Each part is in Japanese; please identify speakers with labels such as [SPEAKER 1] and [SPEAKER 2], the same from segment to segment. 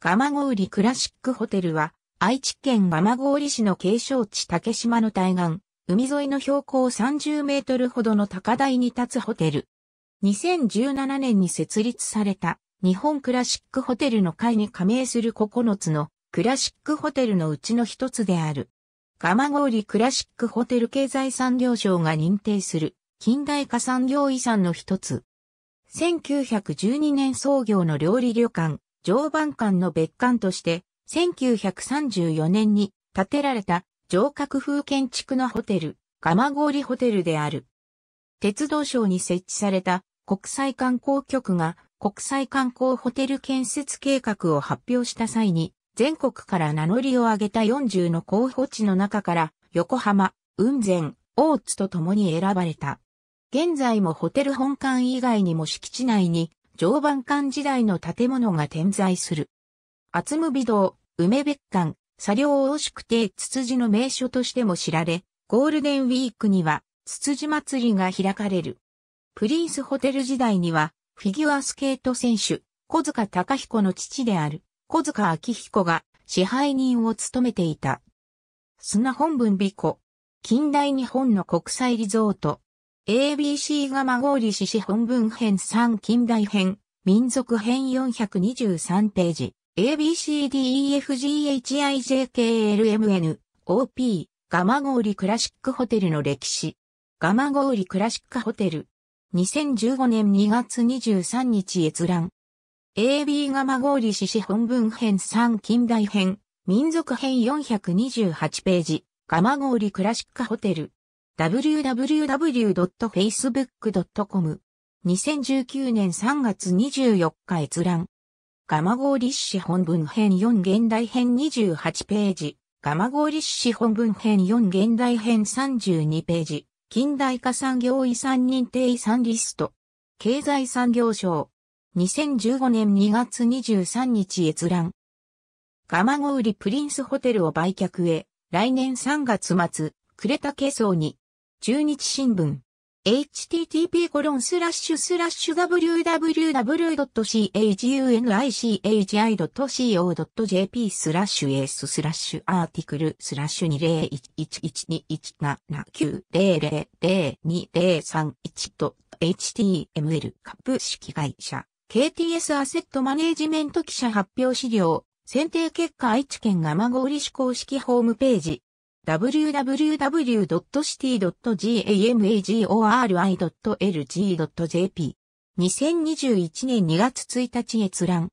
[SPEAKER 1] 蒲郡クラシックホテルは、愛知県蒲郡市の景勝地竹島の対岸、海沿いの標高30メートルほどの高台に立つホテル。2017年に設立された日本クラシックホテルの会に加盟する9つのクラシックホテルのうちの一つである。蒲郡クラシックホテル経済産業省が認定する近代化産業遺産の一つ。1912年創業の料理旅館、常磐館の別館として、1934年に建てられた城郭風建築のホテル、蒲郡ホテルである。鉄道省に設置された国際観光局が国際観光ホテル建設計画を発表した際に、全国から名乗りを上げた40の候補地の中から、横浜、雲仙、大津と共に選ばれた。現在もホテル本館以外にも敷地内に常磐館時代の建物が点在する。厚む美道、梅別館、車両王宿亭つつじの名所としても知られ、ゴールデンウィークには、筒子祭りが開かれる。プリンスホテル時代には、フィギュアスケート選手、小塚隆彦の父である、小塚明彦が支配人を務めていた。砂本文美子、近代日本の国際リゾート、ABC ゴーリ志士本文編3近代編、民族編423ページ、ABCDEFGHIJKLMN、OP、ガマゴーリクラシックホテルの歴史。ガマゴーリクラシックホテル。2015年2月23日閲覧。AB ガマゴーリ志士本文編3近代編、民族編428ページ、ガマゴーリクラシックホテル。www.facebook.com 2019年3月24日閲覧。ガマゴーリッシ本文編4現代編28ページ。ガマゴーリッシ本文編4現代編32ページ。近代化産業遺産認定遺産リスト。経済産業省。2015年2月23日閲覧。ガマゴーリプリンスホテルを売却へ。来年3月末、クレタケソに中日新聞。http www.chunichi.co.jp スラッシュ s スラッシュアーティクルスラッシュ2 0 1 1 1 2 7 9 0 0 0 2 0 3と html 株式会社 KTS アセットマネジメント記者発表資料選定結果愛知県蒲郡市公式ホームページ www.city.gamagori.lg.jp。2021年2月1日閲覧。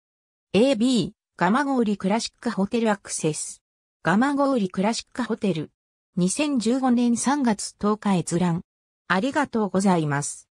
[SPEAKER 1] AB、ガマゴーリクラシックホテルアクセス。ガマゴーリクラシックホテル。2015年3月10日閲覧。ありがとうございます。